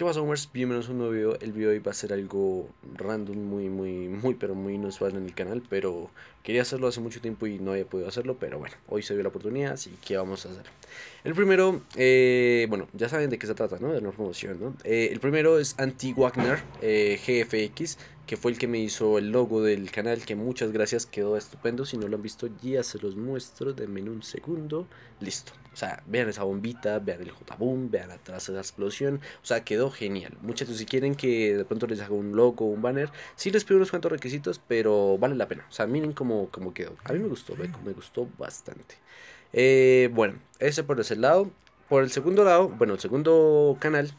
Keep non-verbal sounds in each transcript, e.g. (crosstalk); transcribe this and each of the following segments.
¿Qué pasa Homers? Bienvenidos a un nuevo video, el video de hoy va a ser algo random, muy, muy, muy, pero muy inusual en el canal Pero quería hacerlo hace mucho tiempo y no había podido hacerlo, pero bueno, hoy se dio la oportunidad, así que vamos a hacer El primero, eh, bueno, ya saben de qué se trata, ¿no? De la promoción, ¿no? Eh, el primero es Anti-Wagner, eh, GFX, que fue el que me hizo el logo del canal, que muchas gracias, quedó estupendo. Si no lo han visto, ya se los muestro, denme un segundo. Listo. O sea, vean esa bombita, vean el J-Boom, vean atrás la explosión. O sea, quedó genial. Muchachos, si quieren que de pronto les haga un logo, un banner, sí les pido unos cuantos requisitos, pero vale la pena. O sea, miren cómo, cómo quedó. A mí me gustó, me gustó bastante. Eh, bueno, ese por ese lado. Por el segundo lado, bueno, el segundo canal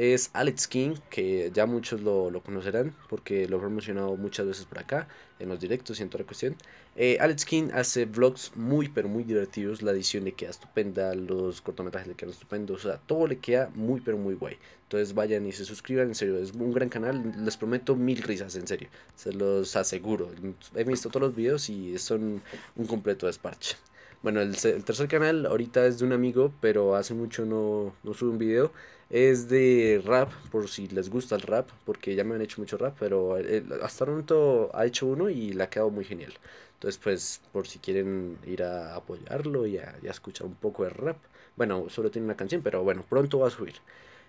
es Alex King, que ya muchos lo, conocerán porque lo he promocionado muchas veces por acá, en los directos y en toda la cuestión. Eh, Alex King hace vlogs muy pero muy divertidos, la edición le queda estupenda, los cortometrajes le quedan estupendos, o sea, todo le queda muy pero muy guay. Entonces vayan y se suscriban, en serio, es un gran canal, les prometo mil risas, en serio, se los aseguro. He visto todos los videos y son un completo desparche. Bueno, el, tercer canal ahorita es de un amigo, pero hace mucho no, no sube un video. Es de rap, por si les gusta el rap, porque ya me han hecho mucho rap, pero eh, hasta pronto ha hecho uno y le ha quedado muy genial. Entonces, pues, por si quieren ir a apoyarlo y a, escuchar un poco de rap. Bueno, solo tiene una canción, pero bueno, pronto va a subir.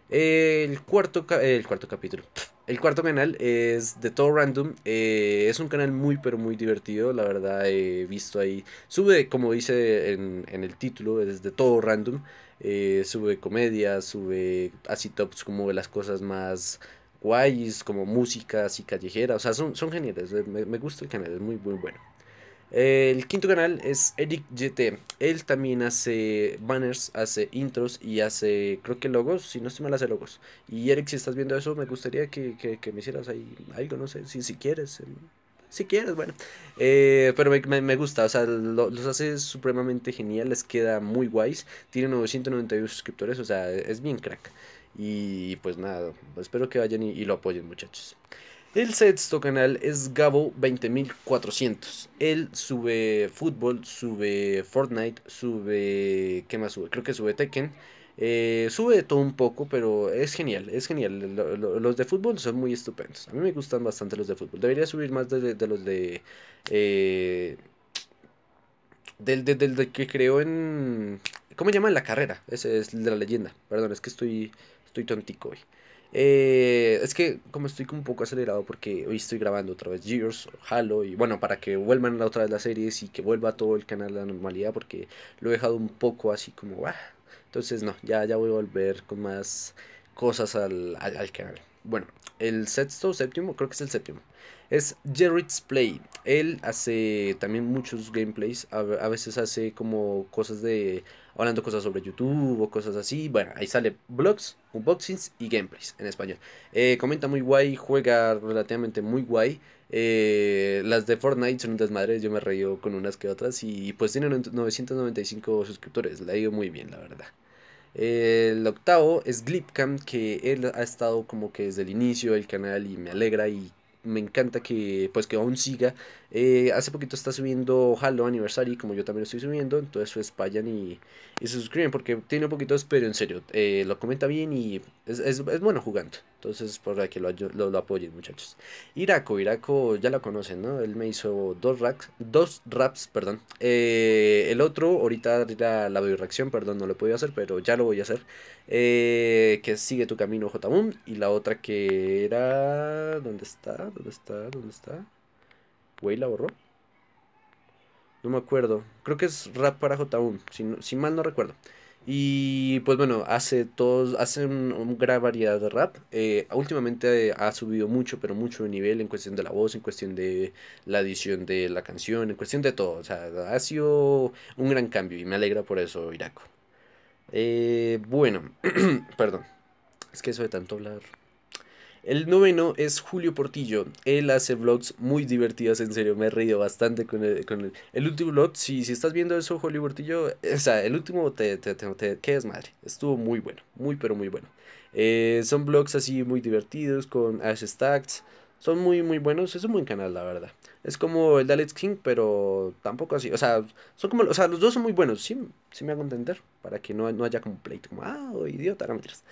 El cuarto, el cuarto capítulo. El cuarto canal es de todo random. Eh, es un canal muy pero muy divertido. La verdad he visto ahí. Sube, como dice en, el título, es de todo random. Eh, sube comedia, sube así tops como de las cosas más guays, como música así callejera. O sea, son, son geniales. Me, me gusta el canal, es muy muy bueno. El quinto canal es Eric GT. Él también hace banners, hace intros y hace, creo que logos, si no estoy mal, hace logos. Y Eric, si estás viendo eso, me gustaría que, me hicieras ahí algo, no sé, si, si quieres. Em, si quieres, bueno. Eh, pero me, gusta, o sea, los hace supremamente genial, les queda muy guays. Tiene 991 suscriptores, o sea, es bien crack. Y pues nada, espero que vayan y lo apoyen, muchachos. El sexto canal es Gabo 20400. Él sube fútbol, sube Fortnite, sube... ¿Qué más sube? Creo que sube Tekken. Eh, sube todo un poco, pero es genial, es genial. los de fútbol son muy estupendos. A mí me gustan bastante los de fútbol. Debería subir más de, los de... Eh, del, que creó en... ¿Cómo llama? la carrera? Ese es de la leyenda. Perdón, es que estoy, estoy tontico hoy. Eh, es que como estoy como un poco acelerado porque hoy estoy grabando otra vez Gears, Halo y bueno, para que vuelvan otra vez las series y que vuelva todo el canal a la normalidad porque lo he dejado un poco así como... Ah". Entonces no, ya, ya voy a volver con más cosas al, al canal. Bueno, el sexto, o séptimo, creo que es el séptimo. Es Jared's Play. Él hace también muchos gameplays. A, veces hace como cosas de. Hablando cosas sobre YouTube o cosas así. Bueno, ahí sale blogs, unboxings y gameplays en español. Eh, comenta muy guay, juega relativamente muy guay. Eh, las de Fortnite son un desmadre. Yo me reío con unas que otras. Y pues tiene 995 suscriptores. La ido muy bien, la verdad. El octavo es Glipcam, que él ha estado como que desde el inicio del canal y me alegra y me encanta que pues que aún siga. Eh, hace poquito está subiendo Halo Anniversary, como yo también lo estoy subiendo, entonces pues vayan y, se suscriben porque tiene un poquito, pero en serio, eh, lo comenta bien y es, bueno jugando. Entonces para que lo, lo, apoyen muchachos. Iraco, Iraco ya la conocen, ¿no? Él me hizo dos racks, dos raps, perdón. Eh, el otro, ahorita la, la reacción, perdón, no lo podía hacer, pero ya lo voy a hacer. que sigue tu camino, J. y la otra que era... ¿Dónde está? ¿Dónde está? ¿Dónde está? ¿Güey la borró? No me acuerdo. Creo que es rap para J1, si, mal no recuerdo. Y pues bueno, hace todos, hace una gran variedad de rap. Eh, últimamente ha subido mucho, pero mucho de nivel en cuestión de la voz, en cuestión de la edición de la canción, en cuestión de todo. O sea, ha sido un gran cambio y me alegra por eso, Iraco. Eh, bueno, (clears throat) perdón. Es que eso de tanto hablar. El noveno es Julio Portillo. Él hace vlogs muy divertidos, en serio. Me he reído bastante con él. el, último vlog, si, si estás viendo eso, Julio Portillo, o sea, el último te, te, te, es madre. Estuvo muy bueno, muy pero muy bueno. Eh, son vlogs así muy divertidos con Ash Stacks. Son muy, muy buenos. Es un buen canal, la verdad. Es como el de King, pero tampoco así. O sea, son como, o sea los dos son muy buenos. Sí, sí me hago entender. Para que no, no haya como pleito. Como, ah, oh, idiota, no mentiras.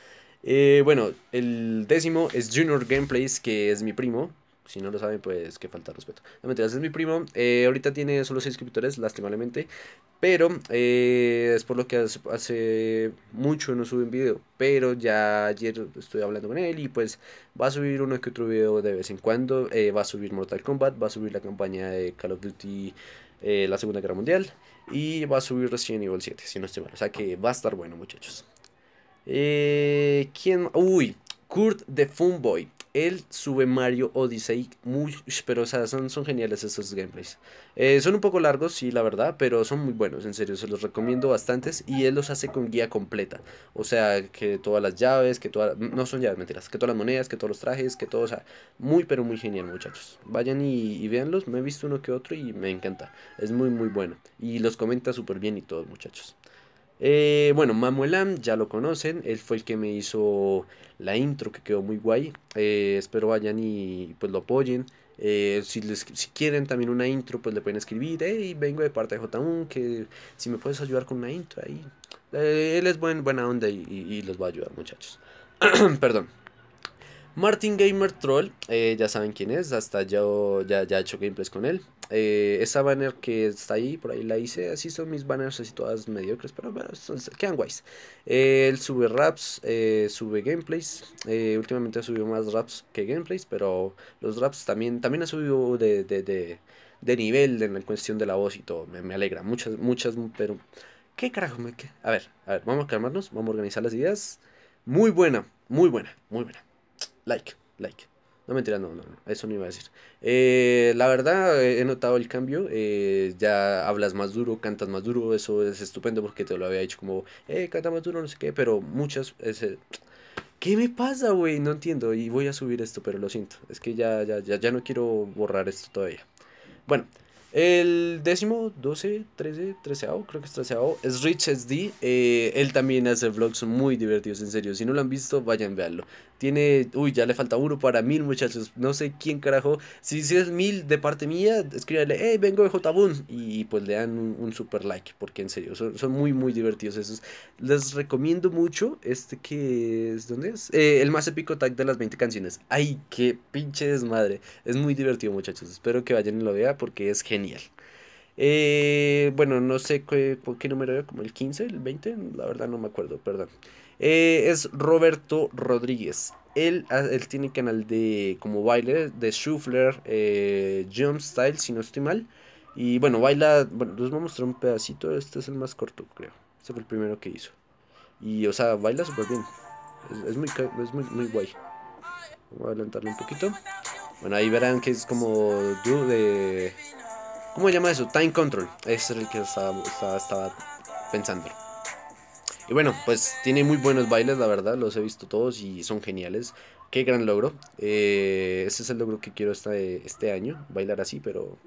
Eh, bueno, el décimo es Junior Gameplays, que es mi primo. Si no lo saben, pues que falta respeto. No es mi primo. Eh, ahorita tiene solo 6 suscriptores, lastimablemente. Pero eh, es por lo que hace, mucho no sube un video. Pero ya ayer estoy hablando con él y pues va a subir uno que otro video de vez en cuando. va a subir Mortal Kombat, va a subir la campaña de Call of Duty. la Segunda Guerra Mundial. Y va a subir Resident Evil 7, si no estoy mal. O sea que va a estar bueno, muchachos. Eh, ¿Quién? Uy, Kurt de Funboy. Él sube Mario Odyssey. Muy, pero o sea, son, geniales esos gameplays. Eh, son un poco largos, sí, la verdad. Pero son muy buenos, en serio. Se los recomiendo bastantes. Y él los hace con guía completa. O sea, que todas las llaves, que todas. No son llaves, mentiras. Que todas las monedas, que todos los trajes, que todo. O sea, muy, pero muy genial, muchachos. Vayan y, y véanlos. Me he visto uno que otro y me encanta. Es muy, muy bueno. Y los comenta súper bien y todo, muchachos. Eh, bueno, Mamuelam, ya lo conocen, él fue el que me hizo la intro que quedó muy guay. Eh, espero vayan y pues lo apoyen. Eh, si, les, si quieren también una intro, pues le pueden escribir, hey, vengo de parte de J1, que si me puedes ayudar con una intro ahí. él es buen, buena onda y, y los va a ayudar muchachos. (clears throat) Perdón. Martin Gamer Troll, eh, ya saben quién es, hasta yo ya, ya he hecho gameplays con él. Eh, esa banner que está ahí, por ahí la hice, así son mis banners así todas mediocres, pero bueno, son, quedan guays. Eh, él sube raps, sube gameplays, últimamente ha subido más raps que gameplays, pero los raps también, también ha subido de, de, de, nivel en la cuestión de la voz y todo, me, alegra, muchas, muchas, pero... ¿Qué carajo? Me, A ver, a ver, vamos a calmarnos, vamos a organizar las ideas. Muy buena, muy buena, muy buena like, like. No mentira, no, no, no, eso no iba a decir. Eh, la verdad, he notado el cambio. Eh, ya hablas más duro, cantas más duro. Eso es estupendo porque te lo había dicho como, eh, canta más duro, no sé qué. Pero muchas, ese, ¿qué me pasa, güey? No entiendo. Y voy a subir esto, pero lo siento. Es que ya, ya, ya, ya no quiero borrar esto todavía. Bueno, el décimo, doce Trece, 13 creo que es 13 es Rich SD. Eh, él también hace vlogs muy divertidos, en serio. Si no lo han visto, vayan a verlo tiene, uy, ya le falta uno para mil muchachos, no sé quién carajo, si, si es mil de parte mía, escríbanle, hey, vengo de Jotabun, y pues le dan un, super like, porque en serio, son, muy, muy divertidos esos, les recomiendo mucho este que es, ¿dónde es? Eh, el más épico tag de las 20 canciones, ay, qué pinche desmadre, es muy divertido muchachos, espero que vayan y lo vean porque es genial. Eh, bueno, no sé qué, por qué número era, como el 15, el 20, la verdad no me acuerdo, perdón. Eh, es Roberto Rodríguez. Él, ah, él, tiene canal de como baile, de Shuffler, eh, Jump Style, si no estoy mal. Y bueno, baila, bueno, les voy a mostrar un pedacito, este es el más corto, creo. Este fue el primero que hizo. Y, o sea, baila súper bien. Es, muy, es muy, muy guay. Voy a adelantarle un poquito. Bueno, ahí verán que es como de... ¿Cómo se llama eso? Time Control. Ese es el que estaba pensando. Y bueno, pues tiene muy buenos bailes, la verdad, los he visto todos y son geniales. Qué gran logro. Eh, ese es el logro que quiero este, este año, bailar así, pero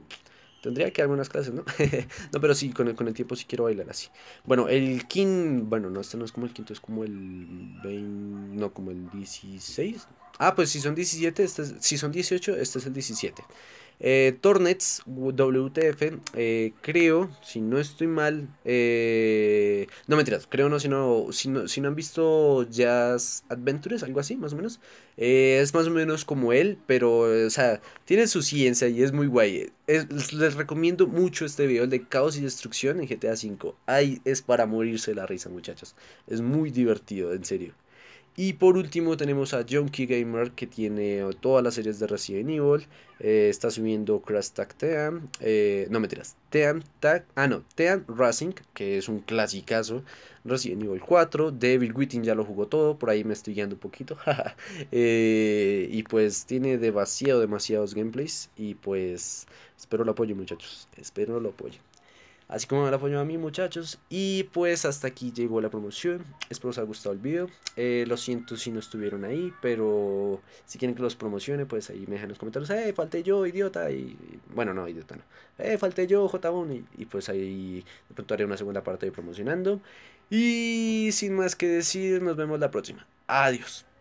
tendría que darme unas clases, ¿no? (laughs) no, pero sí, con el, con el tiempo sí quiero bailar así. Bueno, el quinto, bueno, no, este no es como el quinto, es como el 20, no, como el 16, Ah, pues si son 17, este si son 18, este es el 17. Eh, Tornets WTF, eh, creo, si no estoy mal, no eh, no mentiras, creo no si, no, si no, han visto Jazz Adventures, algo así, más o menos, es más o menos como él, pero, o sea, tiene su ciencia y es muy guay. les recomiendo mucho este video, el de Caos y Destrucción en GTA V. Ahí es para morirse la risa, muchachos. Es muy divertido, en serio. Y por último tenemos a Junkie Gamer que tiene todas las series de Resident Evil. Eh, está subiendo Crash Tag Team. Eh, no mentiras. Team Tag. Ah, no. Team Racing, que es un clasicazo. Resident Evil 4. Devil Within ya lo jugó todo. Por ahí me estoy guiando un poquito. (laughs) Eh, y pues tiene demasiado, demasiados gameplays. Y pues espero lo apoyen muchachos. Espero lo apoyen. Así como me la apoyó a mí, muchachos. Y pues hasta aquí llegó la promoción. Espero os haya gustado el video. Eh, lo siento si no estuvieron ahí, pero si quieren que los promocione, pues ahí me dejan en los comentarios. ¡Eh, falté yo, idiota! Y, bueno, no, idiota no. ¡Eh, falté yo, j Y, y pues ahí de pronto haré una segunda parte de promocionando. Y sin más que decir, nos vemos la próxima. Adiós.